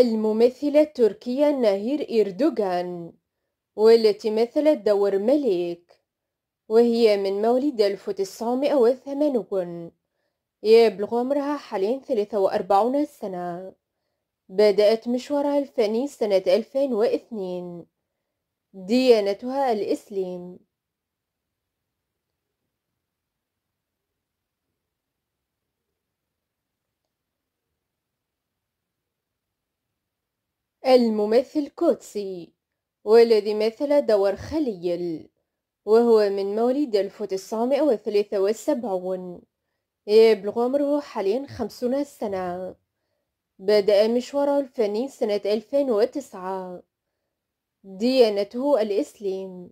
الممثلة التركية ناهير إردوغان والتي مثلت دور ملك وهي من مولد 1980 يبلغ عمرها حاليا 43 سنة بدأت مشوارها الفني سنة 2002 ديانتها الإسلام الممثل كوتسي والذي مثل دور خليل وهو من مواليد 1973 يبلغ عمره حاليا 50 سنة بدأ مشواره الفني سنة 2009 ديانته الإسلام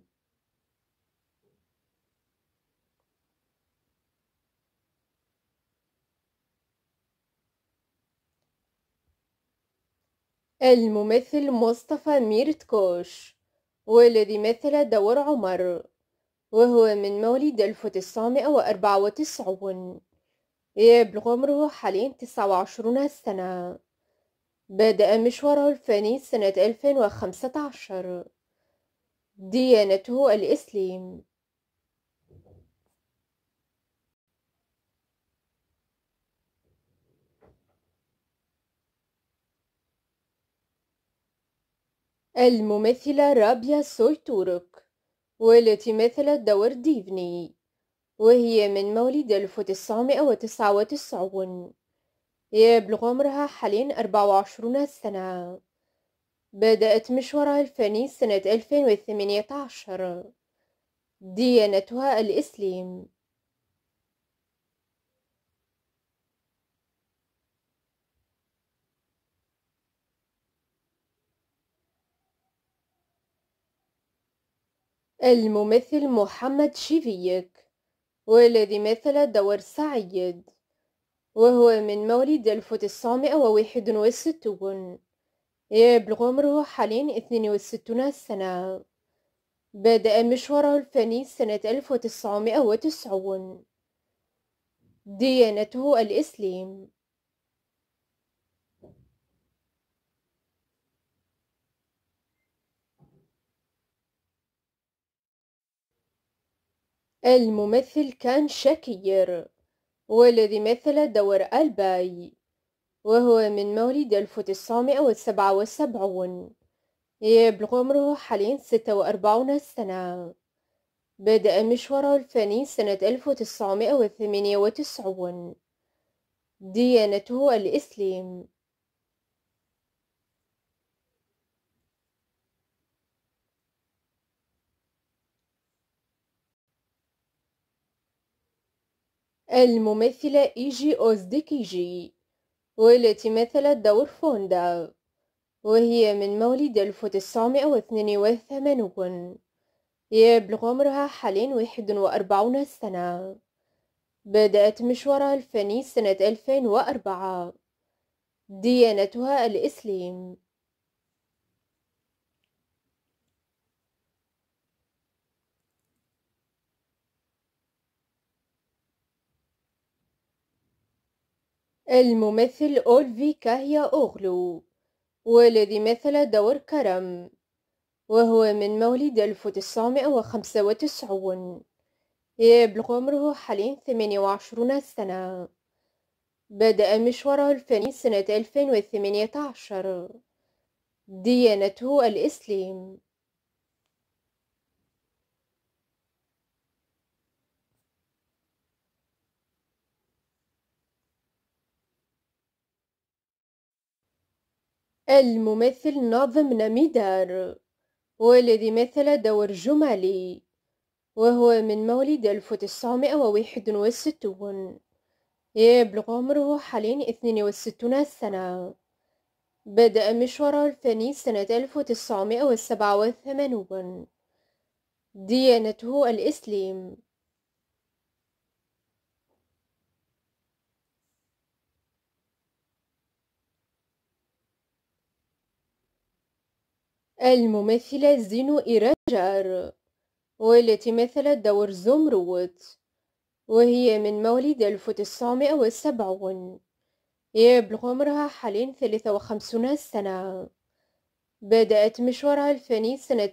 الممثل مصطفى ميرتكوش والذي مثل دور عمر وهو من مواليد 1994 يبلغ عمره حاليا 29 سنة بدأ مشواره الفني سنة 2015 ديانته الإسلام الممثلة رابيا سويتورك والتي مثلت دور ديفني وهي من مواليد 1999 يبلغ عمرها حاليا 24 سنة بدأت مشوارها الفني سنة 2018 ديانتها الإسلام الممثل محمد شيفيك والذي مثل دور سعيد وهو من مواليد 1961 يبلغ عمره حاليا 62 سنة بدأ مشواره الفني سنة 1990 ديانته الإسلام الممثل كان شاكير والذي مثل دور الباي وهو من مواليد 1977 يبلغ عمره حاليا 46 سنة بدأ مشواره الفني سنة 1998 ديانته الإسلام الممثلة إيجي أوزديكيجي والتي مثلت دور فوندا وهي من مواليد 1982 يبلغ عمرها حاليا 41 سنة بدأت مشوارها الفني سنة 2004 ديانتها الإسلام الممثل أولفي كاهيا أوغلو والذي مثل دور كرم وهو من مولد 1995 يبلغ عمره حاليا 28 سنة بدأ مشواره الفني سنة 2018 ديانته الإسلام الممثل ناظم نميدار والذي مثل دور جمالي وهو من مواليد 1961 يبلغ عمره حاليا 62 سنة بدأ مشواره الفني سنة 1987 ديانته الإسلام الممثلة زينو إيراجار والتي مثلت دور زمروت وهي من مواليد وسبعون يبلغ عمرها حاليا وخمسون سنة بدأت مشوارها الفني سنة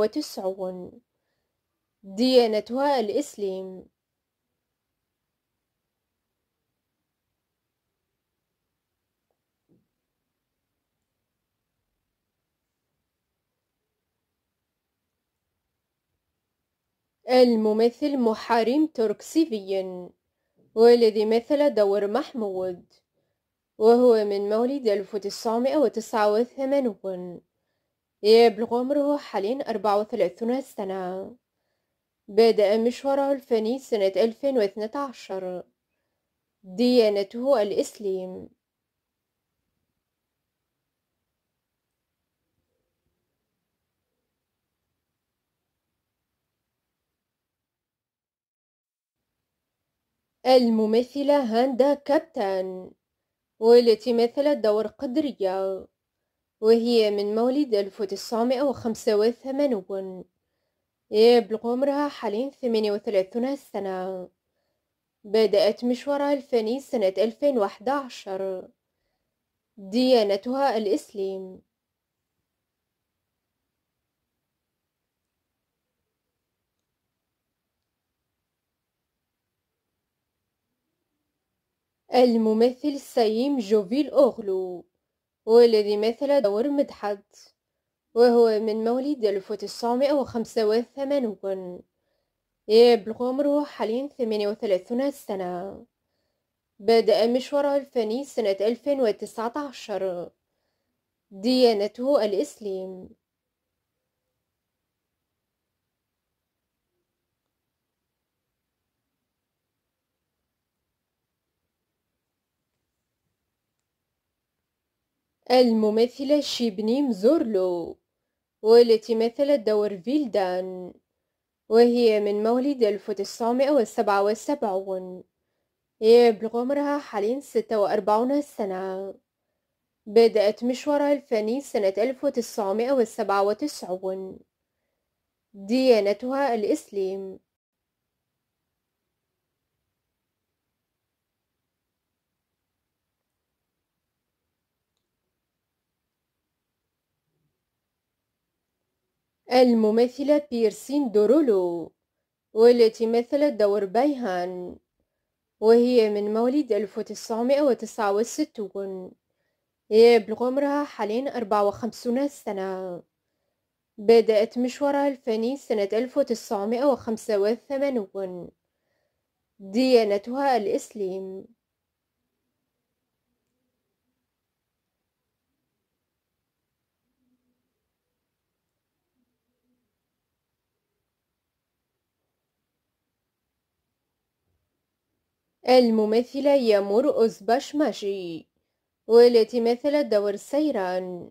وتسعون ديانتها الإسلام الممثل محارم تركسيفي والذي مثل دور محمود وهو من مولد 1989 يبلغ عمره حاليا 34 سنة بدأ مشواره الفني سنة 2012 ديانته الإسلام الممثلة هاندا كابتن والتي مثلت دور قدرية وهي من مواليد وثمانون يبلغ عمرها حاليا ثمانية وثلاثون سنة بدأت مشوارها الفني سنة ألفين عشر ديانتها الإسلام الممثل السيم جوفيل أوغلو والذي مثل دور مدحت وهو من مواليد 1985 يبلغ عمره حاليا 38 سنة بدأ مشواره الفني سنة 2019 ديانته الإسلام الممثلة شيبني مزورلو والتي مثلت دور فيلدان وهي من مولد 1977 يبلغ عمرها حاليا 46 سنة بدأت مشوارها الفني سنة 1997 ديانتها الإسلام الممثلة بيرسين دورولو والتي مثلت دور بيهان وهي من مواليد 1969 يبلغ عمرها حاليا 54 سنة بدأت مشوارها الفني سنة 1985 ديانتها الإسلام الممثلة يامور أوزباشماشي والتي مثلت دور سيران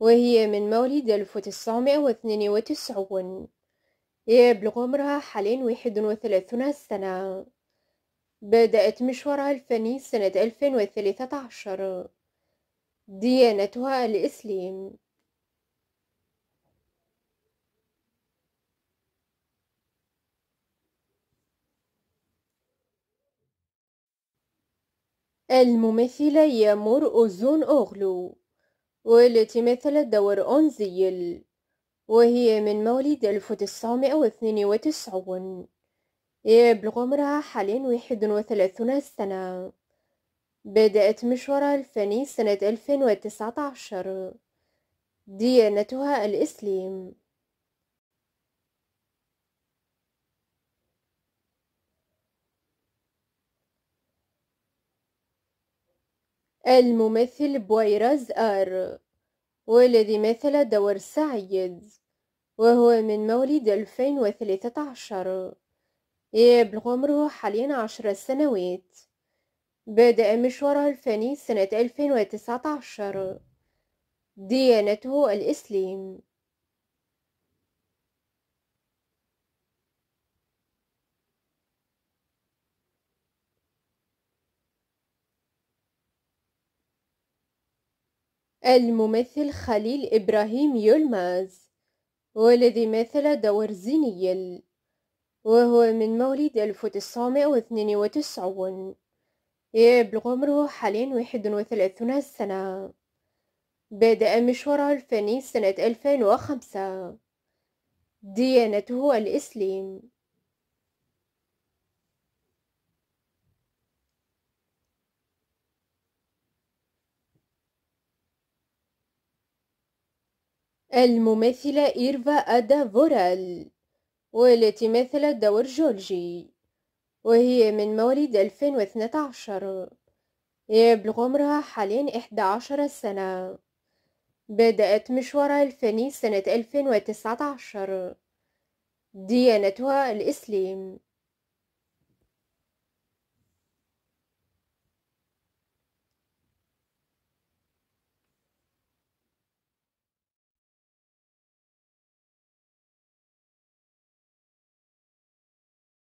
وهي من مواليد 1992 يبلغ عمرها حاليا 31 سنة بدأت مشوارها الفني سنة 2013 ديانتها الإسلام الممثلة يامور أوزون أوغلو والتي مثلت دور أونزيل وهي من مواليد 1992 يبلغ عمرها حاليا 31 سنة بدأت مشوارها الفني سنة 2019 ديانتها الإسلام الممثل بويراز آر والذي مثل دور سعيد وهو من مولد 2013 يبلغ عمره حاليا عشر سنوات بدأ مشواره الفني سنة 2019 ديانته الإسلام الممثل خليل إبراهيم يلمز والذي مثل دور زينيل وهو من مواليد 1992 يبلغ عمره حاليا 31 سنة بدأ مشواره الفني سنة 2005 ديانته الإسلام الممثلة إيرفا أدا فورال والتي مثلت دور جورجي وهي من مواليد 2012 يبلغ عمرها حاليا 11 سنة بدأت مشوارها الفني سنة 2019 ديانتها الإسلام